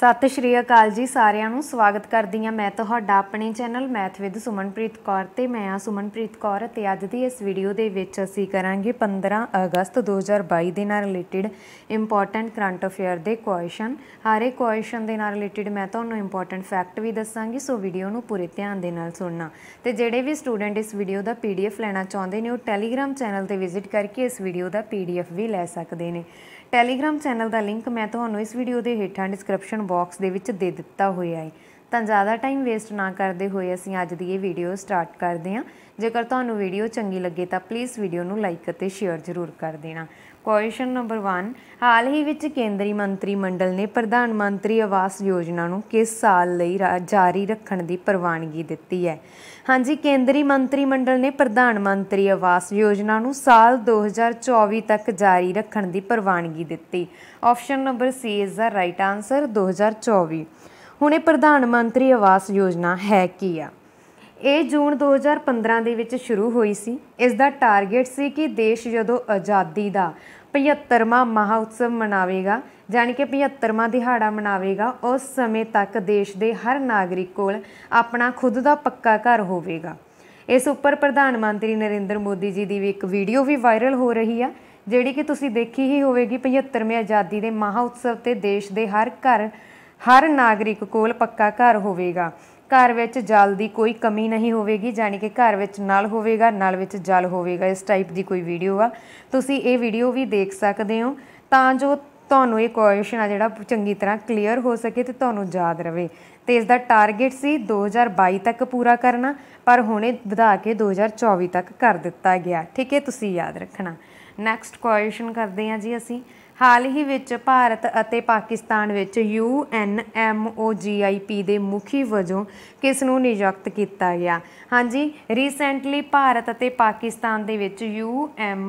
ਸਤਿ ਸ਼੍ਰੀ ਅਕਾਲ ਜੀ ਸਾਰਿਆਂ ਨੂੰ ਸਵਾਗਤ ਕਰਦੀ ਹਾਂ ਮੈਂ ਤੁਹਾਡਾ ਆਪਣੇ channel math with Sumanpreet Kaur ਤੇ ਮੈਂ ਆ ਸੁਮਨਪ੍ਰੀਤ ਕੌਰ ਤੇ ਅੱਜ ਦੀ ਇਸ ਵੀਡੀਓ ਦੇ ਵਿੱਚ ਅਸੀਂ ਕਰਾਂਗੇ 15 ਅਗਸਤ 2022 ਦੇ ਨਾਲ ਰਿਲੇਟਡ ਇੰਪੋਰਟੈਂਟ ਕਰੰਟ ਅਫੇਅਰ ਦੇ ਕੁਐਸਚਨ ਹਰ ਇੱਕ ਕੁਐਸਚਨ ਦੇ ਨਾਲ ਰਿਲੇਟਡ ਮੈਂ ਤੁਹਾਨੂੰ ਇੰਪੋਰਟੈਂਟ ਫੈਕਟ ਵੀ ਦੱਸਾਂਗੀ ਸੋ ਵੀਡੀਓ ਨੂੰ ਪੂਰੇ ਧਿਆਨ ਦੇ ਨਾਲ ਸੁਣਨਾ ਤੇ ਜਿਹੜੇ ਵੀ ਸਟੂਡੈਂਟ ਇਸ ਵੀਡੀਓ ਦਾ ਪੀਡੀਐਫ ਲੈਣਾ ਚਾਹੁੰਦੇ ਨੇ ਉਹ ਟੈਲੀਗ੍ਰam ਚੈਨਲ ਤੇ ਵਿਜ਼ਿਟ ਕਰਕੇ ਇਸ ਵੀਡੀਓ ਦਾ ਪੀਡੀਐਫ ਵੀ ਲੈ ਸਕਦੇ ਨੇ ਟੈਲੀਗ੍ਰਾਮ ਚੈਨਲ ਦਾ ਲਿੰਕ ਮੈਂ ਤੁਹਾਨੂੰ ਇਸ ਵੀਡੀਓ ਦੇ ਹੇਠਾਂ ਡਿਸਕ੍ਰਿਪਸ਼ਨ ਬਾਕਸ ਦੇ ਵਿੱਚ ਦੇ ਦਿੱਤਾ ਹੋਇਆ ਹੈ ਤਾਂ ਜ਼ਿਆਦਾ ਟਾਈਮ ਵੇਸਟ ਨਾ ਕਰਦੇ ਹੋਏ ਅਸੀਂ ਅੱਜ ਦੀ ਇਹ ਵੀਡੀਓ ਸਟਾਰਟ ਕਰਦੇ ਹਾਂ ਜੇਕਰ ਤੁਹਾਨੂੰ ਵੀਡੀਓ ਚੰਗੀ ਲੱਗੇ ਤਾਂ ਪਲੀਜ਼ ਵੀਡੀਓ ਨੂੰ ਲਾਈਕ ਅਤੇ ਸ਼ੇਅਰ ਜ਼ਰੂਰ ਕਰ ਦੇਣਾ ਕੁਐਸਚਨ ਨੰਬਰ 1 ਹਾਲ ਹੀ ਵਿੱਚ ਕੇਂਦਰੀ ਮੰਤਰੀ ਮੰਡਲ ਨੇ ਪ੍ਰਧਾਨ ਮੰਤਰੀ ਆਵਾਸ ਯੋਜਨਾ ਨੂੰ ਕਿਸ ਸਾਲ ਲਈ ਜਾਰੀ ਰੱਖਣ ਦੀ ਪ੍ਰਵਾਨਗੀ ਦਿੱਤੀ ਹੈ ਹਾਂਜੀ ਕੇਂਦਰੀ ਮੰਤਰੀ ਮੰਡਲ ਨੇ ਪ੍ਰਧਾਨ ਮੰਤਰੀ ਆਵਾਸ ਯੋਜਨਾ ਨੂੰ ਸਾਲ 2024 ਤੱਕ ਜਾਰੀ ਰੱਖਣ ਦੀ ਪ੍ਰਵਾਨਗੀ ਦਿੱਤੀ option number C is the right answer 2024 ਹੁਣੇ ਪ੍ਰਧਾਨ ਮੰਤਰੀ ਆਵਾਸ ਯੋਜਨਾ ਹੈ ਕੀ ਆ ਇਹ ਜੂਨ 2015 ਦੇ ਵਿੱਚ ਸ਼ੁਰੂ ਹੋਈ ਸੀ ਇਸ ਦਾ ਟਾਰਗੇਟ ਸੀ ਕਿ ਦੇਸ਼ ਜਦੋਂ ਆਜ਼ਾਦੀ ਦਾ 75ਵਾਂ ਮਹਾਉਤਸਵ ਮਨਾਵੇਗਾ ਜਾਨੀ ਕਿ 75ਵਾਂ ਦਿਹਾੜਾ ਮਨਾਵੇਗਾ ਉਸ ਸਮੇਂ ਤੱਕ ਦੇਸ਼ ਦੇ ਹਰ ਨਾਗਰਿਕ ਕੋਲ ਆਪਣਾ ਖੁਦ ਦਾ ਪੱਕਾ ਘਰ ਹੋਵੇਗਾ ਇਸ ਉੱਪਰ ਪ੍ਰਧਾਨ ਮੰਤਰੀ ਨਰਿੰਦਰ ਮੋਦੀ ਜੀ ਦੀ ਵੀ ਇੱਕ ਵੀਡੀਓ ਵੀ ਵਾਇਰਲ ਹੋ ਰਹੀ ਆ ਜਿਹੜੀ ਕਿ ਤੁਸੀਂ ਦੇਖੀ ਹੀ ਹੋਵੇਗੀ 75ਵੇਂ ਆਜ਼ਾਦੀ ਦੇ ਮਹਾਉਤਸਵ ਤੇ ਦੇਸ਼ ਦੇ ਹਰ ਘਰ ਹਰ ਨਾਗਰਿਕ ਕੋਲ ਪੱਕਾ ਘਰ ਹੋਵੇਗਾ ਘਰ ਵਿੱਚ ਜਲ ਦੀ ਕੋਈ ਕਮੀ ਨਹੀਂ ਹੋਵੇਗੀ ਜਾਨੀ ਕਿ ਘਰ ਵਿੱਚ ਨਲ ਹੋਵੇਗਾ ਨਲ ਵਿੱਚ ਜਲ ਹੋਵੇਗਾ ਇਸ ਟਾਈਪ ਦੀ ਕੋਈ ਵੀਡੀਓ ਆ ਤੁਸੀਂ ਇਹ ਵੀਡੀਓ ਵੀ ਦੇਖ ਸਕਦੇ ਹੋ ਤਾਂ ਜੋ ਤੁਹਾਨੂੰ ਇਹ ਕੁਐਸਚਨ ਆ ਜਿਹੜਾ ਚੰਗੀ ਤਰ੍ਹਾਂ ਕਲੀਅਰ ਹੋ ਸਕੇ ਤੇ ਤੁਹਾਨੂੰ ਯਾਦ ਰਵੇ ਤੇ ਇਸ ਦਾ ਟਾਰਗੇਟ ਸੀ 2022 ਤੱਕ ਪੂਰਾ ਕਰਨਾ ਪਰ ਹੁਣੇ ਵਧਾ ਕੇ 2024 ਤੱਕ ਕਰ ਦਿੱਤਾ ਗਿਆ ਠੀਕ ਹੈ ਤੁਸੀਂ ਯਾਦ ਰੱਖਣਾ ਨੈਕਸਟ ਕੁਐਸਚਨ ਕਰਦੇ ਹਾਂ ਜੀ ਅਸੀਂ ਹਾਲ ਹੀ ਵਿੱਚ ਭਾਰਤ ਅਤੇ ਪਾਕਿਸਤਾਨ ਵਿੱਚ UNMOGIP ਦੇ ਮੁਖੀ ਵਜੋਂ ਕਿਸ ਨੂੰ ਨਿਯੁਕਤ ਕੀਤਾ ਗਿਆ ਹਾਂਜੀ ਰੀਸੈਂਟਲੀ ਭਾਰਤ ਅਤੇ ਪਾਕਿਸਤਾਨ ਦੇ ਵਿੱਚ UM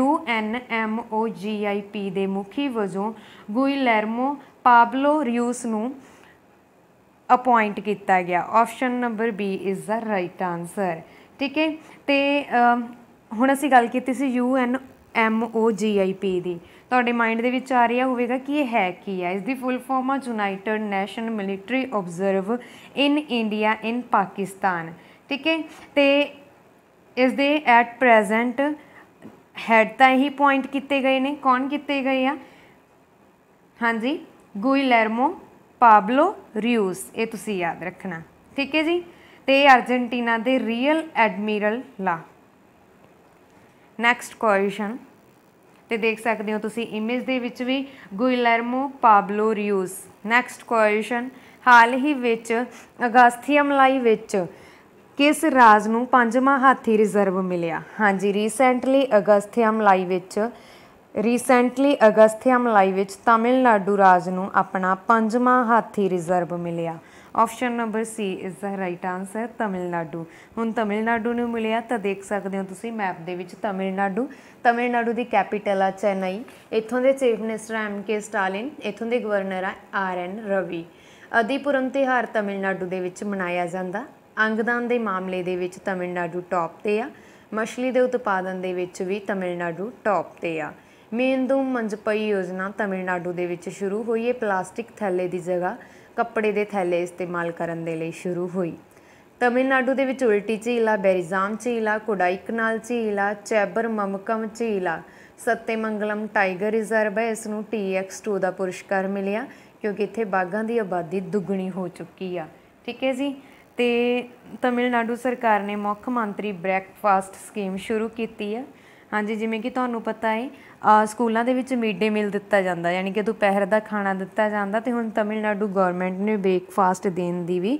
UNMOGIP ਦੇ ਮੁਖੀ ਵਜੋਂ ਗੁਇਲਰਮੋ ਪਾਬਲੋ ਰਿਊਸ ਨੂੰ ਅਪਾਇੰਟ ਕੀਤਾ ਗਿਆ option number B is the right answer ਠੀਕ ਹੈ ਤੇ ਹੁਣ ਅਸੀਂ ਗੱਲ ਕੀਤੀ ਸੀ UNMOGIP ਦੀ ਤੁਹਾਡੇ ਮਾਈਂਡ ਦੇ ਵਿੱਚ ਆ ਰਿਹਾ ਹੋਵੇਗਾ ਕਿ ਇਹ ਹੈ ਕੀ ਹੈ ਇਸ ਦੀ ਫੁੱਲ ਫਾਰਮ ਆ united national military observe in India in Pakistan ਠੀਕ ਹੈ ਤੇ ਇਸ ਦੇ ਐਟ ਪ੍ਰੈਜ਼ੈਂਟ ਹੈਡ ਤਾਂ ਇਹੀ ਪੁਆਇੰਟ ਕੀਤੇ ਗਏ ਨੇ ਕੌਣ ਕੀਤੇ ਗਏ ਆ ਹਾਂਜੀ ਗੁਇਲਰਮੋ ਪਾਬਲੋ ਰਿਊਸ ਇਹ ਤੁਸੀਂ ਯਾਦ ਰੱਖਣਾ ਠੀਕ ਹੈ ਜੀ ਤੇ ਅਰਜਨਟੀਨਾ ਦੇ ਰੀਅਲ ਐਡਮਿਰਲ ਲਾ ਨੈਕਸਟ ਕੁਐਸਚਨ ਤੇ ਦੇਖ ਸਕਦੇ ਹੋ ਤੁਸੀਂ ਇਮੇਜ ਦੇ ਵਿੱਚ ਵੀ Guillermo Pablo Rios next question ਹਾਲ ਹੀ ਵਿੱਚ ਲਾਈ ਵਿੱਚ ਕਿਸ ਰਾਜ ਨੂੰ ਪੰਜਵਾਂ ਹਾਥੀ ਰਿਜ਼ਰਵ ਮਿਲਿਆ ਹਾਂਜੀ ਰੀਸੈਂਟਲੀ ਲਾਈ ਵਿੱਚ ਰੀਸੈਂਟਲੀ ਲਾਈ ਵਿੱਚ ਤਾਮਿਲਨਾਡੂ ਰਾਜ ਨੂੰ ਆਪਣਾ ਪੰਜਵਾਂ ਹਾਥੀ ਰਿਜ਼ਰਵ ਮਿਲਿਆ option number C is the right answer Tamil Nadu ਹੁਣ ਤਮਿਲਨਾਡੂ ਨੂੰ ਮਿਲਿਆ ਤਾਂ ਦੇਖ ਸਕਦੇ ਹੋ ਤੁਸੀਂ ਮੈਪ ਦੇ ਵਿੱਚ ਤਮਿਲਨਾਡੂ ਤਮਿਲਨਾਡੂ ਦੀ ਕੈਪੀਟਲ ਆ ਚੇਨਈ ਇੱਥੋਂ ਦੇ chief minister M K Stalin ਇੱਥੋਂ ਦੇ ਗਵਰਨਰ ਆ ਆਰ ਐਨ ਰਵੀ ਅਦੀਪੁਰਮ ਤਿਹਾਰ ਤਮਿਲਨਾਡੂ ਦੇ ਵਿੱਚ ਮਨਾਇਆ ਜਾਂਦਾ ਅੰਗਦਾਨ ਦੇ ਮਾਮਲੇ ਦੇ ਵਿੱਚ ਤਮਿਲਨਾਡੂ ਟੌਪ ਤੇ ਆ ਮਛਲੀ ਦੇ ਉਤਪਾਦਨ ਦੇ ਵਿੱਚ ਵੀ ਤਮਿਲਨਾਡੂ ਟੌਪ ਤੇ ਆ ਮੇਨਦੂਮ ਮੰਜਪਈ ਯੋਜਨਾ ਤਮਿਲਨਾਡੂ ਦੇ ਵਿੱਚ ਸ਼ੁਰੂ ਹੋਈ ਹੈ ਪਲਾਸਟਿਕ ਥੈਲੇ ਦੀ ਜਗ੍ਹਾ ਕੱਪੜੇ ਦੇ ਥੈਲੇ ਇਸਤੇਮਾਲ ਕਰਨ ਦੇ ਲਈ ਸ਼ੁਰੂ ਹੋਈ ਤਮਿਲਨਾਡੂ ਦੇ ਵਿੱਚ ਉਲਟੀ ਝੀਲਾ ਬੈਰੀਜ਼ਾਮ ਝੀਲਾ ਕੁਡਾਈਕਨਾਲ ਝੀਲਾ ਚੈਬਰ ਮਮਕਮ ਝੀਲਾ ਸੱਤੇਮੰਗਲਮ ਟਾਈਗਰ ਰਿਜ਼ਰਵ ਹੈ ਇਸ ਨੂੰ TX2 ਦਾ ਪੁਰਸਕਾਰ ਮਿਲਿਆ ਕਿਉਂਕਿ ਇੱਥੇ ਬਾਗਾਂ ਦੀ ਆਬਾਦੀ ਦੁੱਗਣੀ ਹੋ ਚੁੱਕੀ ਆ ਠੀਕ ਹੈ ਜੀ ਤੇ ਤਮਿਲਨਾਡੂ ਸਰਕਾਰ ਨੇ ਮੁੱਖ ਮੰਤਰੀ ਬ੍ਰੈਕਫਾਸਟ ਸਕੀਮ ਸ਼ੁਰੂ ਕੀਤੀ ਹੈ ਹਾਂਜੀ ਜਿਵੇਂ ਕਿ ਤੁਹਾਨੂੰ ਪਤਾ ਹੈ ਸਕੂਲਾਂ ਦੇ ਵਿੱਚ ਮਿਡ ਡੇ ਮੀਲ ਦਿੱਤਾ ਜਾਂਦਾ ਯਾਨੀ ਕਿ ਦੁਪਹਿਰ ਦਾ ਖਾਣਾ ਦਿੱਤਾ ਜਾਂਦਾ ਤੇ ਹੁਣ ਤਮਿਲਨਾਡੂ ਗਵਰਨਮੈਂਟ ਨੇ ਬ੍ਰੇਕਫਾਸਟ ਦੇਣ ਦੀ ਵੀ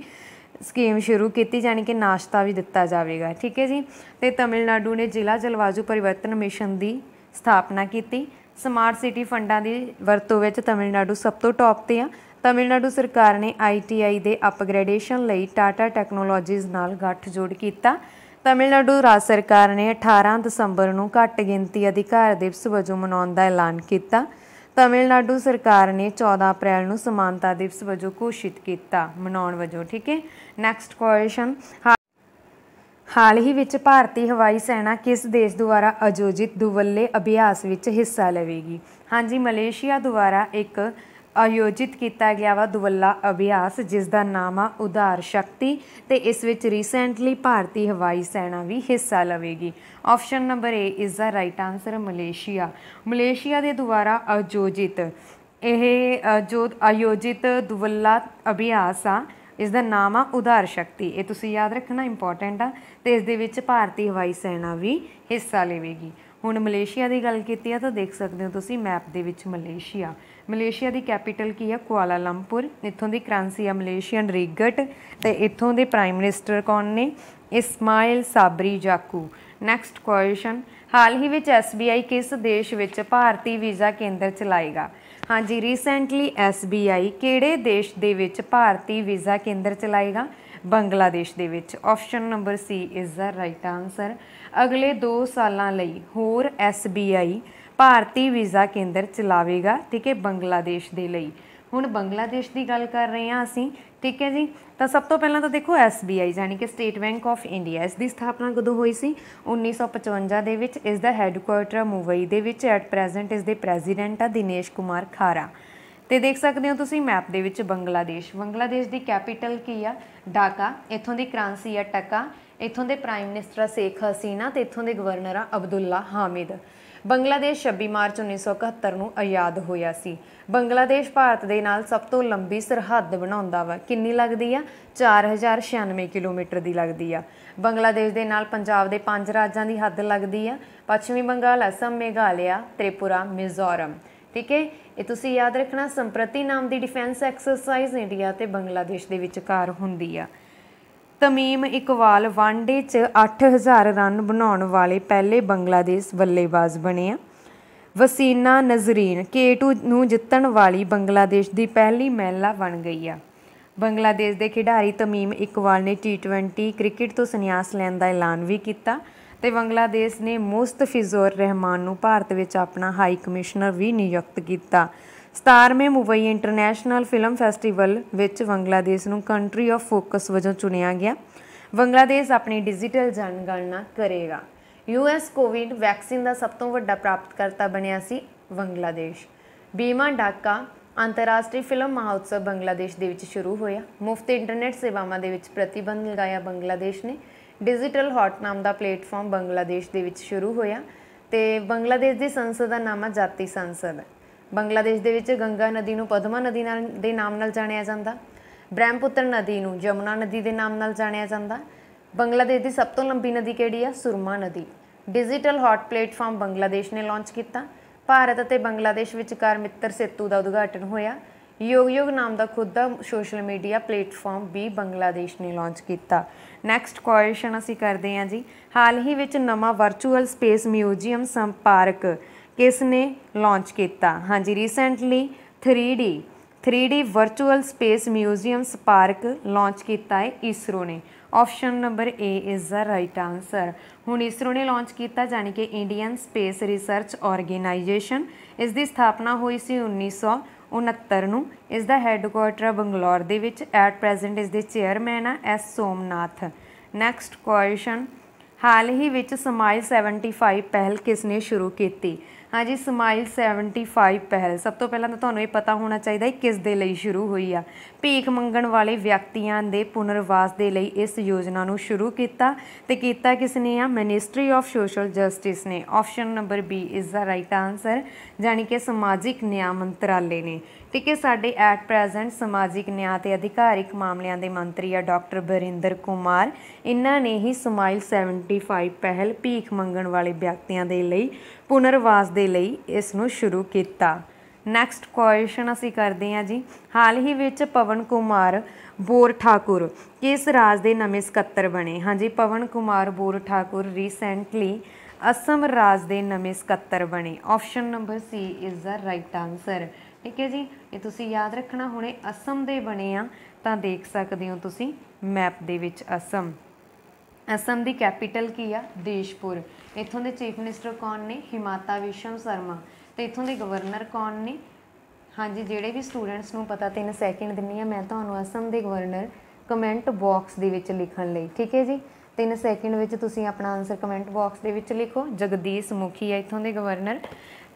ਸਕੀਮ ਸ਼ੁਰੂ ਕੀਤੀ ਯਾਨੀ ਕਿ ਨਾਸ਼ਤਾ ਵੀ ਦਿੱਤਾ ਜਾਵੇਗਾ ਠੀਕ ਹੈ ਜੀ ਤੇ ਤਮਿਲਨਾਡੂ ਨੇ ਜ਼ਿਲ੍ਹਾ ਜਲਵਾਯੂ ਪਰਿਵਰਤਨ ਮਿਸ਼ਨ ਦੀ ਸਥਾਪਨਾ ਕੀਤੀ ਸਮਾਰਟ ਸਿਟੀ ਫੰਡਾਂ ਦੀ ਵਰਤੋਂ ਵਿੱਚ ਤਮਿਲਨਾਡੂ ਸਭ ਤੋਂ ਟੌਪ ਤੇ ਆ ਤਮਿਲਨਾਡੂ ਸਰਕਾਰ ਨੇ ਆਈਟੀਆਈ ਦੇ ਅਪਗ੍ਰੇਡੇਸ਼ਨ ਲਈ ਟਾਟਾ ਟੈਕਨੋਲੋਜੀਜ਼ ਨਾਲ ਗੱਠਜੋੜ ਕੀਤਾ ਤਮਿਲਨਾਡੂ ਰਾਜ ਸਰਕਾਰ ਨੇ 18 ਦਸੰਬਰ ਨੂੰ ਘੱਟ ਗਿਣਤੀ ਅਧਿਕਾਰ ਦਿਵਸ ਵਜੋਂ ਮਨਾਉਣ ਦਾ ਐਲਾਨ ਕੀਤਾ ਤਮਿਲਨਾਡੂ ਸਰਕਾਰ ਨੇ 14 ਅਪ੍ਰੈਲ ਨੂੰ ਸਮਾਨਤਾ ਦਿਵਸ ਵਜੋਂ ਘੋਸ਼ਿਤ ਕੀਤਾ ਮਨਾਉਣ ਵਜੋਂ ਠੀਕ ਹੈ ਨੈਕਸਟ ਕੁਐਸਚਨ ਹਾਲ ਹੀ ਵਿੱਚ ਭਾਰਤੀ ਹਵਾਈ ਸੈਨਾ ਕਿਸ ਦੇਸ਼ ਦੁਆਰਾ ਆਯੋਜਿਤ ਦੁਵੱਲੇ ਅਭਿਆਸ ਵਿੱਚ ਹਿੱਸਾ ਲਵੇਗੀ ਹਾਂਜੀ ਮਲੇਸ਼ੀਆ ਦੁਆਰਾ ਇੱਕ ਆਯੋਜਿਤ ਕੀਤਾ ਗਿਆ ਵਾ ਦੁਵੱਲਾ ਅਭਿਆਸ ਜਿਸ ਦਾ ਨਾਮ ਆ ਉਧਾਰ ਸ਼ਕਤੀ ਤੇ ਇਸ ਵਿੱਚ ਰੀਸੈਂਟਲੀ ਭਾਰਤੀ ਹਵਾਈ ਸੈਨਾ ਵੀ ਹਿੱਸਾ ਲਵੇਗੀ option number A is the right answer Malaysia Malaysia ਦੇ ਦੁਆਰਾ ਆਯੋਜਿਤ ਇਹ ਜੋ ਆਯੋਜਿਤ ਦੁਵੱਲਾ ਅਭਿਆਸ ਆ ਇਸ ਦਾ ਨਾਮ ਆ ਉਧਾਰ ਸ਼ਕਤੀ ਇਹ ਤੁਸੀਂ ਯਾਦ ਰੱਖਣਾ ਇੰਪੋਰਟੈਂਟ ਆ ਤੇ ਇਸ ਦੇ ਵਿੱਚ ਭਾਰਤੀ ਹਵਾਈ ਸੈਨਾ ਵੀ ਹਿੱਸਾ ਲਵੇਗੀ ਹੁਣ ਮਲੇਸ਼ੀਆ ਦੀ ਗੱਲ ਕੀਤੀ ਆ ਤਾਂ ਦੇਖ ਸਕਦੇ ਹੋ ਤੁਸੀਂ ਮੈਪ ਦੇ ਵਿੱਚ ਮਲੇਸ਼ੀਆ ਮਲੇਸ਼ੀਆ ਦੀ ਕੈਪੀਟਲ ਕੀ ਹੈ ਕੁਆਲਾਲੰਪੁਰ ਇੱਥੋਂ ਦੀ ਕਰੰਸੀ ਹੈ ਮਲੇਸ਼ੀਅਨ ਰੀਗਟ ਤੇ ਇੱਥੋਂ ਦੇ ਪ੍ਰਾਈਮ ਮਿਨਿਸਟਰ ਕੌਣ ਨੇ ਇਸਮਾਇਲ ਸਾਬਰੀ ਜਾਕੂ ਨੈਕਸਟ ਕੁਐਸਚਨ ਹਾਲ ਹੀ ਵਿੱਚ SBI ਕਿਸ ਦੇਸ਼ ਵਿੱਚ ਭਾਰਤੀ ਵੀਜ਼ਾ ਕੇਂਦਰ ਚਲਾਏਗਾ ਹਾਂਜੀ ਰੀਸੈਂਟਲੀ SBI ਕਿਹੜੇ ਦੇਸ਼ ਦੇ ਵਿੱਚ ਭਾਰਤੀ ਵੀਜ਼ਾ ਕੇਂਦਰ ਚਲਾਏਗਾ ਬੰਗਲਾਦੇਸ਼ ਦੇ ਵਿੱਚ option number C is the right answer ਅਗਲੇ 2 ਸਾਲਾਂ ਲਈ ਹੋਰ SBI ਭਾਰਤੀ ਵੀਜ਼ਾ ਕੇਂਦਰ ਚਲਾਵੇਗਾ ਠੀਕ ਹੈ ਬੰਗਲਾਦੇਸ਼ ਦੇ ਲਈ ਹੁਣ ਬੰਗਲਾਦੇਸ਼ ਦੀ ਗੱਲ ਕਰ ਰਹੇ ਹਾਂ ਅਸੀਂ ਠੀਕ ਹੈ ਜੀ ਤਾਂ ਸਭ ਤੋਂ ਪਹਿਲਾਂ ਤਾਂ ਦੇਖੋ SBI ਯਾਨੀ ਕਿ ਸਟੇਟ ਬੈਂਕ ਆਫ ਇੰਡੀਆ ਇਸ ਦੀ ਸਥਾਪਨਾ ਕਦੋਂ ਹੋਈ ਸੀ 1955 ਦੇ ਵਿੱਚ ਇਸ ਦਾ ਹੈੱਡਕੁਆਰਟਰ ਮੁੰਬਈ ਦੇ ਵਿੱਚ ਐਟ ਪ੍ਰੈਜ਼ੈਂਟ ਇਸ ਦੇ ਪ੍ਰੈਜ਼ੀਡੈਂਟ ਆ ਦਿਨੇਸ਼ ਕੁਮਾਰ ਖਾਰਾ ਤੇ ਦੇਖ ਸਕਦੇ ਹੋ ਤੁਸੀਂ ਮੈਪ ਦੇ ਵਿੱਚ ਬੰਗਲਾਦੇਸ਼ ਬੰਗਲਾਦੇਸ਼ ਦੀ ਕੈਪੀਟਲ ਕੀ ਆ ਢਾਕਾ ਇੱਥੋਂ ਦੀ ਕਰੰਸੀ ਆ ਟਕਾ ਇੱਥੋਂ ਦੇ ਪ੍ਰਾਈਮ ਮਿਨਿਸਟਰ ਸ਼ੇਖ ਹਸੀਨਾ ਤੇ ਇੱਥੋਂ ਦੇ ਗਵਰਨਰ ਆ ਅਬਦੁੱਲਾ ਹਾਮਿਦ ਬੰਗਲਾਦੇਸ਼ 26 ਮਾਰਚ 1971 ਨੂੰ ਆਜ਼ਾਦ ਹੋਇਆ ਸੀ ਬੰਗਲਾਦੇਸ਼ ਭਾਰਤ ਦੇ ਨਾਲ ਸਭ ਤੋਂ ਲੰਬੀ ਸਰਹੱਦ ਬਣਾਉਂਦਾ ਵਾ ਕਿੰਨੀ ਲੱਗਦੀ ਆ 4096 ਕਿਲੋਮੀਟਰ ਦੀ ਲੱਗਦੀ ਆ ਬੰਗਲਾਦੇਸ਼ ਦੇ ਨਾਲ ਪੰਜਾਬ ਦੇ ਪੰਜ ਰਾਜਾਂ ਦੀ ਹੱਦ ਲੱਗਦੀ ਆ ਪੱਛਮੀ ਬੰਗਾਲ ਅਸਮ ਮੇਘਾਲਿਆ ਤ੍ਰਿਪੁਰਾ ਮਿਜ਼ੋਰਮ ਠੀਕ ਹੈ ਇਹ ਤੁਸੀਂ ਯਾਦ ਰੱਖਣਾ ਸੰਪ੍ਰਤੀ ਨਾਮ ਦੀ ਡਿਫੈਂਸ ਐਕਸਰਸਾਈਜ਼ ਇੰਡੀਆ ਤੇ ਬੰਗਲਾਦੇਸ਼ ਦੇ ਵਿਚਕਾਰ ਹੁੰਦੀ ਆ ਤਮੀਮ ਇਕਵਾਲ ਵਨਡੇ 'ਚ 8000 ਰਨ ਬਣਾਉਣ ਵਾਲੇ ਪਹਿਲੇ ਬੰਗਲਾਦੇਸ਼ ਬੱਲੇਬਾਜ਼ ਬਣੇ ਆ ਵਸੀਨਾ ਨਜ਼ਰੀਨ K2 ਨੂੰ ਜਿੱਤਣ ਵਾਲੀ ਬੰਗਲਾਦੇਸ਼ ਦੀ ਪਹਿਲੀ ਮਹਿਲਾ ਬਣ ਗਈ ਆ ਬੰਗਲਾਦੇਸ਼ ਦੇ ਖਿਡਾਰੀ ਤਮੀਮ ਇਕਵਾਲ ਨੇ T20 ਕ੍ਰਿਕਟ ਤੋਂ ਸੰਨਿਆਸ ਲੈਣ ਦਾ ਐਲਾਨ ਵੀ ਕੀਤਾ ਤੇ ਬੰਗਲਾਦੇਸ਼ ਨੇ ਮੁਸਤਫਿਜ਼ੁਰ ਰਹਿਮਾਨ ਨੂੰ ਭਾਰਤ ਵਿੱਚ ਆਪਣਾ ਹਾਈ ਕਮਿਸ਼ਨਰ ਵੀ ਨਿਯੁਕਤ ਕੀਤਾ 17ਵੇਂ ਮੁੰਬਈ ਇੰਟਰਨੈਸ਼ਨਲ ਫਿਲਮ ਫੈਸਟੀਵਲ ਵਿੱਚ ਬੰਗਲਾਦੇਸ਼ ਨੂੰ ਕੰਟਰੀ ਆਫ ਫੋਕਸ ਵਜੋਂ ਚੁਣਿਆ ਗਿਆ ਬੰਗਲਾਦੇਸ਼ ਆਪਣੀ ਡਿਜੀਟਲ ਜਨਗਣਨਾ ਕਰੇਗਾ ਯੂਐਸ ਕੋਵਿਡ ਵੈਕਸੀਨ ਦਾ ਸਭ ਤੋਂ ਵੱਡਾ ਪ੍ਰਾਪਤਕਰਤਾ ਬਣਿਆ ਸੀ ਬੰਗਲਾਦੇਸ਼ ਬੀਮਾ ਡਾਕਾ ਅੰਤਰਰਾਸ਼ਟਰੀ ਫਿਲਮ ਮਹਾਉਤਸਵ ਬੰਗਲਾਦੇਸ਼ ਦੇ ਵਿੱਚ ਸ਼ੁਰੂ ਹੋਇਆ ਮੁਫਤ ਇੰਟਰਨੈਟ ਸੇਵਾਵਾਂ ਦੇ ਵਿੱਚ ਪ੍ਰਤੀਬੰਧ ਲਗਾਇਆ ਬੰਗਲਾਦੇਸ਼ ਨੇ ਡਿਜੀਟਲ ਹੌਟ ਨਾਮ ਦਾ ਪਲੇਟਫਾਰਮ ਬੰਗਲਾਦੇਸ਼ ਦੇ ਵਿੱਚ ਸ਼ੁਰੂ ਹੋਇਆ ਤੇ ਬੰਗਲਾਦੇਸ਼ ਦੀ ਸੰਸਦ ਦਾ ਨਾਮ ਹੈ ਜਾਤੀ ਸੰਸਦ ਹੈ ਬੰਗਲਾਦੇਸ਼ ਦੇ ਵਿੱਚ ਗੰਗਾ ਨਦੀ ਨੂੰ ਪਦਮਾ ਨਦੀ ਨਾਲ ਦੇ ਨਾਮ ਨਾਲ ਜਾਣਿਆ ਜਾਂਦਾ ਬ੍ਰਹਮਪੁੱਤਰ ਨਦੀ ਨੂੰ ਜਮਨਾ ਨਦੀ ਦੇ ਨਾਮ ਨਾਲ ਜਾਣਿਆ ਜਾਂਦਾ ਬੰਗਲਾਦੇਸ਼ ਦੀ ਸਭ ਤੋਂ ਲੰਬੀ ਨਦੀ ਕਿਹੜੀ ਆ ਸੁਰਮਾ ਨਦੀ ਡਿਜੀਟਲ ਹੌਟ ਪਲੇਟਫਾਰਮ ਬੰਗਲਾਦੇਸ਼ ਨੇ ਲਾਂਚ ਕੀਤਾ ਭਾਰਤ ਅਤੇ ਬੰਗਲਾਦੇਸ਼ ਵਿਚਕਾਰ ਮਿੱਤਰ ਸੇਤੂ ਦਾ ਉਦਘਾਟਨ ਹੋਇਆ ਯੋਗ ਯੋਗ ਨਾਮ ਦਾ ਖੁਦ ਦਾ ਸੋਸ਼ਲ ਮੀਡੀਆ ਪਲੇਟਫਾਰਮ ਵੀ ਬੰਗਲਾਦੇਸ਼ ਨੇ ਲਾਂਚ ਕੀਤਾ ਨੈਕਸਟ ਕੁਐਸਚਨ ਅਸੀਂ ਕਰਦੇ ਹਾਂ ਜੀ ਹਾਲ ਹੀ ਵਿੱਚ ਨਵਾਂ ਵਰਚੁਅਲ ਸਪੇਸ ਮਿਊਜ਼ੀਅਮ ਸੰਪਾਰਕ ਕਿਸ ਨੇ ਲਾਂਚ ਕੀਤਾ ਹਾਂਜੀ recently 3D 3D virtual space museum spark launch ਕੀਤਾ ਹੈ ਇਸਰੋ ਨੇ option number A is the right answer ਹੁਣ ਇਸਰੋ ਨੇ ਲਾਂਚ ਕੀਤਾ ਜਾਨੀ ਕਿ ਇੰਡੀਅਨ ਸਪੇਸ ਰਿਸਰਚ ਆਰਗੇਨਾਈਜੇਸ਼ਨ ਇਸ ਦੀ ਸਥਾਪਨਾ ਹੋਈ ਸੀ 1969 ਨੂੰ ਇਸ ਦਾ ਹੈੱਡਕੁਆਟਰ ਬੰਗਲੌਰ ਦੇ ਵਿੱਚ ਐਟ ਪ੍ਰੈਜ਼ੈਂਟ ਇਸ ਦੇ ਚੇਅਰਮੈਨ ਆ ਐਸ ਸੋਮਨਾਥ ਨੈਕਸਟ ਕੁਐਸਚਨ ਹਾਲ ਹੀ ਵਿੱਚ ਸਮਾਈ 75 ਪਹਿਲ ਕਿਸ ਨੇ ਸ਼ੁਰੂ ਕੀਤੀ ਹਾਂ ਜੀ ਸਮਾਈਲ 75 ਪਹਿਲ ਸਭ ਤੋਂ ਪਹਿਲਾਂ ਤਾਂ ਤੁਹਾਨੂੰ ਇਹ ਪਤਾ ਹੋਣਾ ਚਾਹੀਦਾ ਹੈ ਕਿਸ ਦੇ ਲਈ ਸ਼ੁਰੂ ਹੋਈ ਆ ਭੀਖ ਮੰਗਣ ਵਾਲੇ ਵਿਅਕਤੀਆਂ ਦੇ ਪੁਨਰਵਾਸ ਦੇ ਲਈ ਇਸ ਯੋਜਨਾ ਨੂੰ ਸ਼ੁਰੂ ਕੀਤਾ ਤੇ ਕੀਤਾ ਕਿਸ ਨੇ ਆ ਮਿਨਿਸਟਰੀ ਆਫ ਸੋਸ਼ਲ ਜਸਟਿਸ ਨੇ option number B is the right answer ਜਾਨੀ ਕਿ ਸਮਾਜਿਕ ਨਿਆਂ ਮੰਤਰਾਲੇ ਨੇ ਠੀਕ ਹੈ ਸਾਡੇ ਐਟ ਪ੍ਰੈਜ਼ੈਂਟ ਸਮਾਜਿਕ ਨਿਆਂ ਤੇ ਅਧਿਕਾਰਿਕ ਮਾਮਲਿਆਂ ਦੇ ਮੰਤਰੀ ਆ ਡਾਕਟਰ ਬਰਿੰਦਰ ਕੁਮਾਰ ਇਹਨਾਂ ਨੇ ਹੀ ਸਮਾਈਲ 75 ਪਹਿਲ ਭੀਖ ਮੰਗਣ ਵਾਲੇ ਵਿਅਕਤੀਆਂ ਦੇ ਲਈ ਪੁਨਰਵਾਸ ਦੇ ਲਈ ਇਸ ਨੂੰ ਸ਼ੁਰੂ ਕੀਤਾ ਨੈਕਸਟ ਕੁਐਸਚਨ ਅਸੀਂ ਕਰਦੇ ਹਾਂ ਜੀ ਹਾਲ ਹੀ ਵਿੱਚ ਪਵਨ ਕੁਮਾਰ ਬੋਰ ਠਾਕੁਰ ਕਿਸ ਰਾਜ ਦੇ ਨਵੇਂ ਸਕੱਤਰ ਬਣੇ ਹਾਂਜੀ ਪਵਨ ਕੁਮਾਰ ਬੋਰ ਠਾਕੁਰ ਰੀਸੈਂਟਲੀ ਅਸਮ ਰਾਜ ਦੇ ਨਵੇਂ ਸਕੱਤਰ ਬਣੇ option number C is the right answer ਠੀਕ ਹੈ ਜੀ ਇਹ ਤੁਸੀਂ ਯਾਦ ਰੱਖਣਾ ਹੁਣੇ ਅਸਮ ਦੇ ਬਣੇ ਆ ਤਾਂ ਦੇਖ ਸਕਦੇ ਹੋ ਤੁਸੀਂ ਮੈਪ ਦੇ ਵਿੱਚ ਅਸਮ ਅਸਮ ਦੀ ਕੈਪੀਟਲ ਕੀ ਆ ਦੇਸ਼ਪੁਰ ਇਥੋਂ ਦੇ ਚੀਫ ਮਿਨਿਸਟਰ ਕੌਣ ਨੇ ਹਿਮਾਤਾ ਵਿਸ਼ਮ ਸ਼ਰਮਾ ਤੇ ਇਥੋਂ ਦੇ ਗਵਰਨਰ ਕੌਣ ਨੇ ਹਾਂਜੀ ਜਿਹੜੇ ਵੀ ਸਟੂਡੈਂਟਸ ਨੂੰ ਪਤਾ 3 ਸੈਕਿੰਡ ਦਿੰਨੀ ਆ ਮੈਂ ਤੁਹਾਨੂੰ ਅਸਮ ਦੇ ਗਵਰਨਰ ਕਮੈਂਟ ਬਾਕਸ ਦੇ ਵਿੱਚ ਲਿਖਣ ਲਈ ਠੀਕ ਹੈ ਜੀ 3 ਸੈਕਿੰਡ ਵਿੱਚ ਤੁਸੀਂ ਆਪਣਾ ਆਨਸਰ ਕਮੈਂਟ ਬਾਕਸ ਦੇ ਵਿੱਚ ਲਿਖੋ ਜਗਦੀਸ਼ ਮੁਖੀ ਹੈ ਇਥੋਂ ਦੇ ਗਵਰਨਰ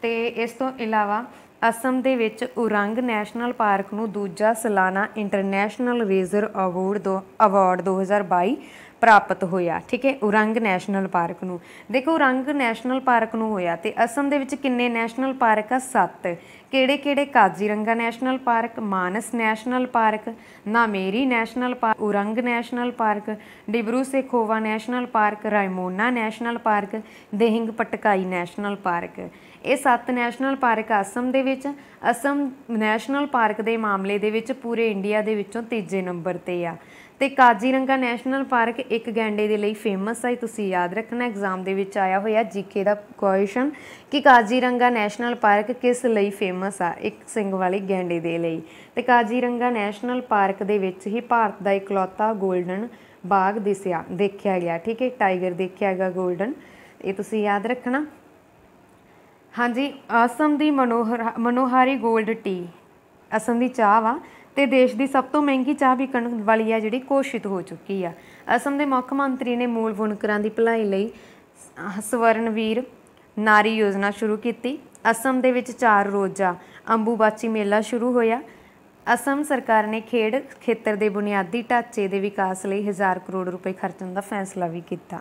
ਤੇ ਇਸ ਤੋਂ ਇਲਾਵਾ ਅਸਮ ਦੇ ਵਿੱਚ ਉਰੰਗ ਨੈਸ਼ਨਲ ਪਾਰਕ ਨੂੰ ਦੂਜਾ ਸਲਾਨਾ ਇੰਟਰਨੈਸ਼ਨਲ ਰੇਜ਼ਰ ਅਵਾਰਡ ਦੋ ਅਵਾਰਡ 2022 ਪ੍ਰਾਪਤ ਹੋਇਆ ਠੀਕ ਹੈ ਉਰੰਗ ਨੈਸ਼ਨਲ ਪਾਰਕ ਨੂੰ ਦੇਖੋ ਉਰੰਗ ਨੈਸ਼ਨਲ ਪਾਰਕ ਨੂੰ ਹੋਇਆ ਤੇ ਅਸਮ ਦੇ ਵਿੱਚ ਕਿੰਨੇ ਨੈਸ਼ਨਲ ਪਾਰਕ ਆ 7 ਕਿਹੜੇ-ਕਿਹੜੇ Kaziranga national park Manas national park Nameri national park Orang national park Dibru Saikhowa national park Raimona national park Dehing Patkai national park ਇਹ ਸੱਤ ਨੈਸ਼ਨਲ ਪਾਰਕ ਅਸਮ ਦੇ ਵਿੱਚ ਅਸਮ ਨੈਸ਼ਨਲ ਪਾਰਕ ਦੇ ਮਾਮਲੇ ਦੇ ਵਿੱਚ ਪੂਰੇ ਇੰਡੀਆ ਦੇ ਵਿੱਚੋਂ ਤੀਜੇ ਨੰਬਰ ਤੇ ਆ ਤੇ ਕਾਜ਼ੀਰੰਗਾ ਨੈਸ਼ਨਲ ਪਾਰਕ ਇੱਕ ਗੈਂਡੇ ਦੇ ਲਈ ਫੇਮਸ ਹੈ ਤੁਸੀਂ ਯਾਦ ਰੱਖਣਾ ਐਗਜ਼ਾਮ ਦੇ ਵਿੱਚ ਆਇਆ ਹੋਇਆ ਜੀਕੇ ਦਾ ਕੁਐਸਚਨ ਕਿ ਕਾਜ਼ੀਰੰਗਾ ਨੈਸ਼ਨਲ ਪਾਰਕ ਕਿਸ ਲਈ ਫੇਮਸ ਆ ਇੱਕ ਸਿੰਘ ਵਾਲੇ ਗੈਂਡੇ ਦੇ ਲਈ ਤੇ ਕਾਜ਼ੀਰੰਗਾ ਨੈਸ਼ਨਲ ਪਾਰਕ ਦੇ ਵਿੱਚ ਹੀ ਭਾਰਤ ਦਾ ਇਕਲੌਤਾ 골ਡਨ ਬਾਗ ਦਿਸਿਆ ਦੇਖਿਆ ਗਿਆ ਠੀਕ ਹੈ ਟਾਈਗਰ ਦੇਖਿਆ ਗਿਆ 골ਡਨ ਇਹ ਤੁਸੀਂ ਯਾਦ ਰੱਖਣਾ ਹਾਂਜੀ ਅਸਮ ਦੀ ਮਨੋਹਰ ਮਨੋਹਾਰੀ 골ਡ ਟੀ ਅਸਮ ਦੀ ਚਾਹ ਵਾ ਤੇ ਦੇਸ਼ ਦੀ ਸਭ ਤੋਂ ਮਹਿੰਗੀ ਚਾਹ ਵਿਕਣ ਵਾਲੀ ਆ ਜਿਹੜੀ ਕੋਸ਼ਿਤ ਹੋ ਚੁੱਕੀ ਆ ਅਸਮ ਦੇ ਮੁੱਖ ਮੰਤਰੀ ਨੇ ਮੂਲ ਬੁਨਕਰਾਂ ਦੀ ਭਲਾਈ ਲਈ ਸਵਰਨਵੀਰ ਨਾਰੀ ਯੋਜਨਾ ਸ਼ੁਰੂ ਕੀਤੀ ਅਸਮ ਦੇ ਵਿੱਚ 4 ਰੋਜ਼ਾ ਅੰਬੂਬਾਚੀ ਮੇਲਾ ਸ਼ੁਰੂ ਹੋਇਆ ਅਸਮ ਸਰਕਾਰ ਨੇ ਖੇਡ ਖੇਤਰ ਦੇ ਬੁਨਿਆਦੀ ਢਾਂਚੇ ਦੇ ਵਿਕਾਸ ਲਈ 1000 ਕਰੋੜ ਰੁਪਏ ਖਰਚਣ ਦਾ ਫੈਸਲਾ ਵੀ ਕੀਤਾ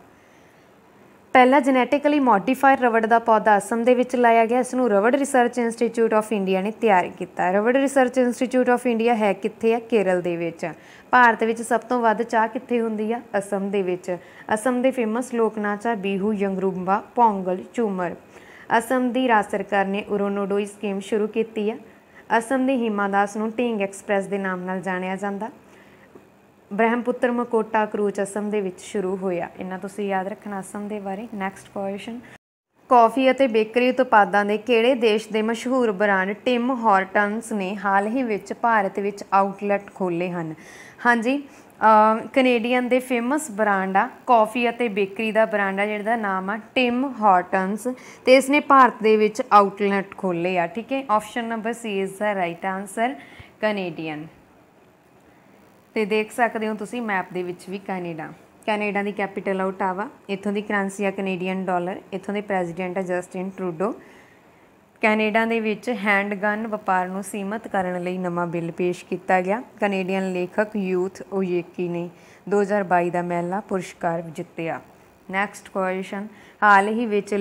ਪਹਿਲਾ ਜੈਨੇਟਿਕਲੀ ਮੋਡੀਫਾਈਡ ਰਵੜ ਦਾ ਪੌਦਾ ਅਸਮ ਦੇ ਵਿੱਚ ਲਾਇਆ ਗਿਆ ਇਸ ਨੂੰ ਰਵੜ ਰਿਸਰਚ ਇੰਸਟੀਚਿਊਟ ਆਫ ਇੰਡੀਆ ਨੇ ਤਿਆਰ ਕੀਤਾ ਰਵੜ ਰਿਸਰਚ ਇੰਸਟੀਚਿਊਟ ਆਫ ਇੰਡੀਆ ਹੈ ਕਿੱਥੇ ਹੈ ਕੇਰਲ ਦੇ ਵਿੱਚ ਭਾਰਤ ਵਿੱਚ ਸਭ ਤੋਂ ਵੱਧ ਚਾਹ ਕਿੱਥੇ ਹੁੰਦੀ ਆ ਅਸਮ ਦੇ ਵਿੱਚ ਅਸਮ ਦੇ ਫੇਮਸ ਲੋਕ ਨਾਚ ਆ ਬੀਹੂ ਯੰਗਰੂੰਬਾ ਪੌਂਗਲ ਚੂਮਰ ਅਸਮ ਦੀ ਰਾਜ ਸਰਕਾਰ ਨੇ ਉਰੋਨੋਡੋਈ ਸਕੀਮ ਸ਼ੁਰੂ ਕੀਤੀ ਆ ਅਸਮ ਦੇ ਹਿਮਾਦਾਸ ਨੂੰ ਟਿੰਗ ਐਕਸਪ੍ਰੈਸ ਦੇ ਨਾਮ ਨਾਲ ਜਾਣਿਆ ਜਾਂਦਾ ਬ੍ਰਹਮਪੁੱਤਰ ਮਕੋਟਾ ਕਰੂਚ ਅਸਮ ਦੇ ਵਿੱਚ ਸ਼ੁਰੂ ਹੋਇਆ ਇਹਨਾਂ ਤੁਸੀਂ ਯਾਦ ਰੱਖਣਾ ਅਸਮ ਦੇ ਬਾਰੇ ਨੈਕਸਟ ਕੁਐਸਚਨ ਕਾਫੀ ਅਤੇ ਬੇਕਰੀ ਉਤਪਾਦਾਂ ਦੇ ਕਿਹੜੇ ਦੇਸ਼ ਦੇ ਮਸ਼ਹੂਰ ਬ੍ਰਾਂਡ ਟਿਮ ਹਾਰਟਨਸ ਨੇ ਹਾਲ ਹੀ ਵਿੱਚ ਭਾਰਤ ਵਿੱਚ ਆਊਟਲੈਟ ਖੋਲੇ ਹਨ ਹਾਂਜੀ ਕੈਨੇਡੀਅਨ ਦੇ ਫੇਮਸ ਬ੍ਰਾਂਡ ਆ ਕਾਫੀ ਅਤੇ ਬੇਕਰੀ ਦਾ ਬ੍ਰਾਂਡ ਆ ਜਿਹੜਾ ਨਾਮ ਆ ਟਿਮ ਹਾਰਟਨਸ ਤੇ ਇਸ ਨੇ ਭਾਰਤ ਦੇ ਵਿੱਚ ਆਊਟਲੈਟ ਖੋਲੇ ਆ ਠੀਕ ਹੈ option number C is the right answer Canadian ਤੇ ਦੇਖ ਸਕਦੇ ਹੋ ਤੁਸੀਂ ਮੈਪ ਦੇ ਵਿੱਚ ਵੀ ਕੈਨੇਡਾ ਕੈਨੇਡਾ ਦੀ ਕੈਪੀਟਲ ਆ ਓਟਾਵਾ ਇੱਥੋਂ ਦੀ ਕਰੰਸੀ ਆ ਕੈਨੇਡੀਅਨ ਡਾਲਰ ਇੱਥੋਂ ਦੇ ਪ੍ਰੈਜ਼ੀਡੈਂਟ ਆ ਜਸਟਿਨ ਟਰੂਡੋ ਕੈਨੇਡਾ ਦੇ ਵਿੱਚ ਹੈਂਡਗਨ ਵਪਾਰ ਨੂੰ ਸੀਮਤ ਕਰਨ ਲਈ ਨਵਾਂ ਬਿੱਲ ਪੇਸ਼ ਕੀਤਾ ਗਿਆ ਕੈਨੇਡੀਅਨ ਲੇਖਕ ਯੂਥ ਓਯੇਕੀ ਨੇ 2022 ਦਾ ਮਹਿਲਾ ਪੁਰਸਕਾਰ ਜਿੱਤਿਆ ਨੈਕਸਟ ਕੁਐਸਚਨ ਹਾਲ ਹੀ ਵਿੱਚ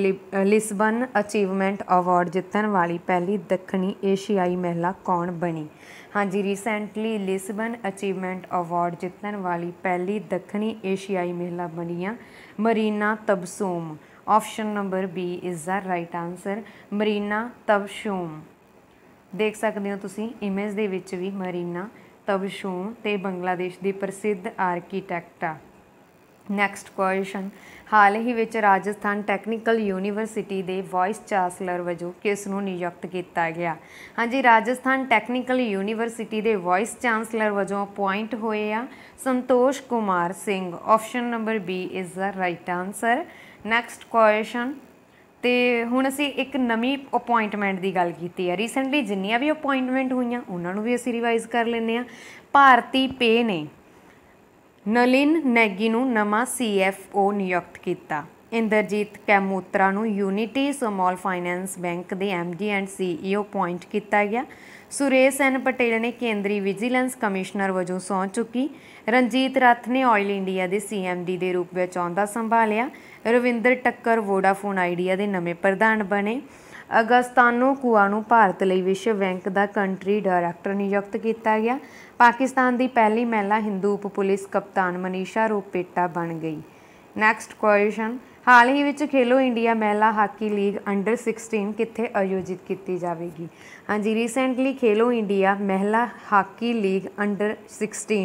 ਲਿਸਬਨ ਅਚੀਵਮੈਂਟ ਅਵਾਰਡ ਜਿੱਤਣ ਵਾਲੀ ਪਹਿਲੀ ਦੱਖਣੀ ਏਸ਼ੀਆਈ ਮਹਿਲਾ ਕੌਣ ਬਣੀ ਹਾਂਜੀ ਰੀਸੈਂਟਲੀ ਲਿਸਬਨ ਅਚੀਵਮੈਂਟ ਅਵਾਰਡ ਜਿੱਤਣ ਵਾਲੀ ਪਹਿਲੀ ਦੱਖਣੀ ਏਸ਼ੀਆਈ ਮਹਿਲਾ ਆ Marina Tabassum option number B is the right answer Marina Tabassum ਦੇਖ ਸਕਦੇ ਹੋ ਤੁਸੀਂ ਇਮੇਜ ਦੇ ਵਿੱਚ ਵੀ ਮਰੀਨਾ ਤਬਸ਼ੂਮ ਤੇ ਬੰਗਲਾਦੇਸ਼ ਦੀ ਪ੍ਰਸਿੱਧ ਆਰਕੀਟੈਕਟ ਆ ਨੈਕਸਟ ਕੁਐਸਚਨ ਹਾਲ ਹੀ ਵਿੱਚ ਰਾਜਸਥਾਨ ਟੈਕਨੀਕਲ ਯੂਨੀਵਰਸਿਟੀ ਦੇ ਵਾਈਸ ਚਾਂਸਲਰ ਵਜੋਂ ਕਿਸ ਨੂੰ ਨਿਯੁਕਤ ਕੀਤਾ ਗਿਆ ਹਾਂਜੀ ਰਾਜਸਥਾਨ ਟੈਕਨੀਕਲ ਯੂਨੀਵਰਸਿਟੀ ਦੇ ਵਾਈਸ ਚਾਂਸਲਰ ਵਜੋਂ ਅਪਾਇੰਟ ਹੋਏ ਆ Santosh Kumar Singh option number B is the right answer next question ਤੇ ਹੁਣ ਅਸੀਂ ਇੱਕ ਨਵੀਂ ਅਪਾਇੰਟਮੈਂਟ ਦੀ ਗੱਲ ਕੀਤੀ ਹੈ ਰੀਸੈਂਟਲੀ ਜਿੰਨੀਆਂ ਵੀ ਅਪਾਇੰਟਮੈਂਟ ਹੋਈਆਂ ਉਹਨਾਂ ਨੂੰ ਵੀ ਅਸੀਂ ਰਿਵਾਈਜ਼ ਕਰ ਲੈਂਦੇ ਆ ਭਾਰਤੀ ਪੇ ਨੇ ਨਲਿਨ ਨੈਗੀ ਨੂੰ ਨਵਾਂ ਸੀਐਫਓ ਨਿਯੁਕਤ ਕੀਤਾ ਇੰਦਰਜੀਤ ਕੈਮੋਤਰਾ ਨੂੰ ਯੂਨਿਟੀ ਸਮਾਲ ਫਾਈਨੈਂਸ ਬੈਂਕ ਦੇ ਐਮਡੀ ਐਂਡ ਸੀਈਓ ਪੁਆਇੰਟ ਕੀਤਾ ਗਿਆ ਸੁਰੇਸ਼ ਐਨ ਪਟੇਲ ਨੇ ਕੇਂਦਰੀ ਵਿਜੀਲੈਂਸ ਕਮਿਸ਼ਨਰ ਵਜੋਂ ਸੌਂ ਚੁੱਕੀ ਰਣਜੀਤ ਰੱਥ ਨੇ ਆਇਲ ਇੰਡੀਆ ਦੇ ਸੀਐਮਡੀ ਦੇ ਰੂਪ ਵਿੱਚ ਆਉਂਦਾ ਸੰਭਾਲਿਆ ਰਵਿੰਦਰ ਟੱਕਰ ਵੋਡਾਫੋਨ ਆਈਡੀਆ ਦੇ ਨਵੇਂ ਪ੍ਰਧਾਨ ਬਣੇ ਅਗਸਤਾਨੋ ਕੁਆ ਨੂੰ ਭਾਰਤ ਲਈ ਵਿਸ਼ਵ ਬੈਂਕ ਦਾ ਕੰਟਰੀ ਡਾਇਰੈਕਟਰ ਨਿਯੁਕਤ ਕੀਤਾ ਗਿਆ ਪਾਕਿਸਤਾਨ ਦੀ ਪਹਿਲੀ ਮਹਿਲਾ ਹਿੰਦੂ ਉਪ ਪੁਲਿਸ ਕਪਤਾਨ ਮਨੀਸ਼ਾ ਰੋਪੇਟਾ ਬਣ ਗਈ ਨੈਕਸਟ ਕੁਐਸਚਨ ਹਾਲ ਹੀ ਵਿੱਚ ਖੇਲੋ ਇੰਡੀਆ ਮਹਿਲਾ ਹਾਕੀ ਲੀਗ ਅੰਡਰ 16 ਕਿੱਥੇ ਆਯੋਜਿਤ ਕੀਤੀ ਜਾਵੇਗੀ ਹਾਂਜੀ ਰੀਸੈਂਟਲੀ ਖੇਲੋ ਇੰਡੀਆ ਮਹਿਲਾ ਹਾਕੀ ਲੀਗ ਅੰਡਰ 16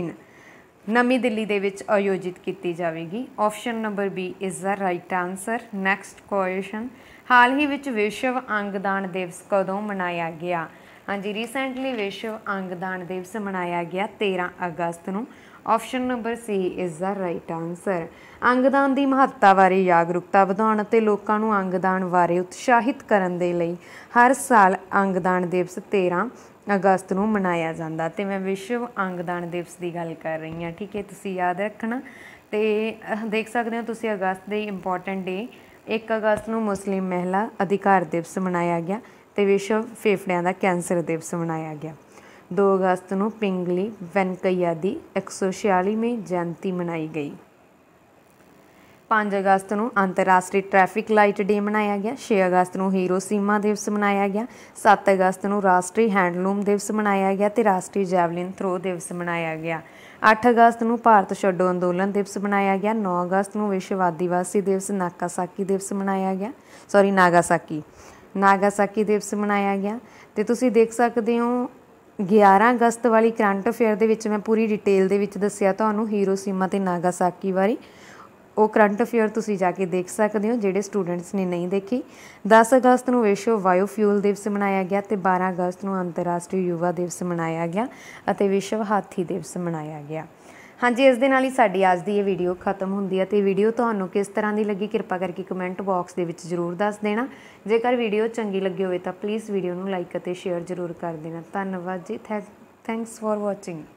ਨਵੀਂ ਦਿੱਲੀ ਦੇ ਵਿੱਚ ਆਯੋਜਿਤ ਕੀਤੀ ਜਾਵੇਗੀ option number B is the right answer next question ਹਾਲ ਹੀ ਵਿੱਚ ਵਿਸ਼ਵ ਅੰਗਦਾਨ ਦਿਵਸ ਕਦੋਂ ਮਨਾਇਆ ਗਿਆ ਹਾਂਜੀ ਰੀਸੈਂਟਲੀ ਵਿਸ਼ਵ ਅੰਗਦਾਨ ਦਿਵਸ ਮਨਾਇਆ ਗਿਆ 13 ਅਗਸਤ ਨੂੰ option number C is the right answer ਅੰਗਦਾਨ ਦੀ ਮਹੱਤਤਾ ਬਾਰੇ ਜਾਗਰੂਕਤਾ ਵਧਾਉਣ ਅਤੇ ਲੋਕਾਂ ਨੂੰ ਅੰਗਦਾਨ ਬਾਰੇ ਉਤਸ਼ਾਹਿਤ ਕਰਨ ਦੇ ਲਈ ਹਰ ਸਾਲ ਅੰਗਦਾਨ ਦਿਵਸ 13 ਅਗਸਤ ਨੂੰ ਮਨਾਇਆ ਜਾਂਦਾ ਤੇ ਮੈਂ ਵਿਸ਼ਵ ਅੰਗਦਾਨ ਦਿਵਸ ਦੀ ਗੱਲ ਕਰ ਰਹੀ ਹਾਂ ਠੀਕ ਹੈ ਤੁਸੀਂ ਯਾਦ ਰੱਖਣਾ ਤੇ ਦੇਖ ਸਕਦੇ ਹੋ ਤੁਸੀਂ ਅਗਸਤ ਦੇ ਇੰਪੋਰਟੈਂਟ ਡੇ 1 ਅਗਸਤ ਨੂੰ ਮੁਸਲਿਮ ਮਹਿਲਾ ਅਧਿਕਾਰ ਦਿਵਸ ਮਨਾਇਆ ਗਿਆ ਤੇ ਵਿਸ਼ਵ ਫੇਫੜਿਆਂ ਦਾ ਕੈਂਸਰ ਦਿਵਸ ਮਨਾਇਆ ਗਿਆ 2 ਅਗਸਤ ਨੂੰ ਪਿੰਗਲੀ ਵੈਂਕਈਆ ਦੀ 146ਵੀਂ ਜਨਤੀ ਮਨਾਈ ਗਈ 5 ਅਗਸਤ ਨੂੰ ਅੰਤਰਰਾਸ਼ਟਰੀ ਟ੍ਰੈਫਿਕ ਲਾਈਟ ਡੇ ਮਨਾਇਆ ਗਿਆ 6 ਅਗਸਤ ਨੂੰ ਹੀਰੋ ਸੀਮਾ ਦਿਵਸ ਮਨਾਇਆ ਗਿਆ 7 ਅਗਸਤ ਨੂੰ ਰਾਸ਼ਟਰੀ ਹੈਂਡਲੂਮ ਦਿਵਸ ਮਨਾਇਆ ਗਿਆ ਤੇ ਰਾਸ਼ਟਰੀ ਜੈਵਲਿਨ ਥਰੋ ਦਿਵਸ ਮਨਾਇਆ ਗਿਆ 8 ਅਗਸਤ ਨੂੰ ਭਾਰਤ ਛੱਡੋ ਅੰਦੋਲਨ ਦਿਵਸ ਮਨਾਇਆ ਗਿਆ 9 ਅਗਸਤ ਨੂੰ ਵਿਸ਼ਵ ਆਦੀਵਾਸੀ ਦਿਵਸ ਨਾਕਾਸਾਕੀ ਦਿਵਸ ਮਨਾਇਆ ਗਿਆ ਸੌਰੀ ਨਾਗਾਸਾਕੀ ਨਾਗਾਸਾਕੀ ਦਿਵਸ ਮਨਾਇਆ ਗਿਆ ਤੇ ਤੁਸੀਂ ਦੇਖ ਸਕਦੇ ਹੋ 11 ਅਗਸਤ ਵਾਲੀ ਕਰੰਟ ਅਫੇਅਰ ਦੇ ਵਿੱਚ ਮੈਂ ਪੂਰੀ ਡਿਟੇਲ ਦੇ ਵਿੱਚ ਦੱਸਿਆ ਤੁਹਾਨੂੰ ਹੀਰੋਸ਼ੀਮਾ ਤੇ ਨਾਗਾਸਾਕੀ ਬਾਰੇ ਉਹ ਕਰੰਟ ਅਫੇਅਰ ਤੁਸੀਂ ਜਾ ਕੇ ਦੇਖ ਸਕਦੇ ਹੋ ਜਿਹੜੇ ਸਟੂਡੈਂਟਸ ਨੇ ਨਹੀਂ ਦੇਖੀ 10 ਅਗਸਤ ਨੂੰ ਵਿਸ਼ਵ ਵਾਯੂ ਫਿਊਲ ਦਿਵਸ ਮਨਾਇਆ ਗਿਆ ਤੇ 12 ਅਗਸਤ ਨੂੰ ਅੰਤਰਰਾਸ਼ਟਰੀ ਯੁਵਾ ਦਿਵਸ ਮਨਾਇਆ ਗਿਆ ਅਤੇ ਵਿਸ਼ਵ ਹਾਥੀ ਦਿਵਸ ਮਨਾਇਆ ਗਿਆ ਹਾਂਜੀ ਇਸ ਦੇ ਨਾਲ ਹੀ ਸਾਡੀ ਅੱਜ ਦੀ ਇਹ ਵੀਡੀਓ ਖਤਮ ਹੁੰਦੀ ਹੈ ਤੇ ਵੀਡੀਓ ਤੁਹਾਨੂੰ ਕਿਸ ਤਰ੍ਹਾਂ ਦੀ ਲੱਗੀ ਕਿਰਪਾ ਕਰਕੇ ਕਮੈਂਟ ਬਾਕਸ ਦੇ ਵਿੱਚ ਜ਼ਰੂਰ ਦੱਸ ਦੇਣਾ ਜੇਕਰ ਵੀਡੀਓ ਚੰਗੀ ਲੱਗੀ ਹੋਵੇ ਤਾਂ ਪਲੀਜ਼ ਵੀਡੀਓ ਨੂੰ ਲਾਈਕ ਅਤੇ ਸ਼ੇਅਰ ਜ਼ਰੂਰ ਕਰ ਦੇਣਾ ਧੰਨਵਾਦ ਜੀ ਥੈਂਕਸ ਫਾਰ ਵਾਚਿੰਗ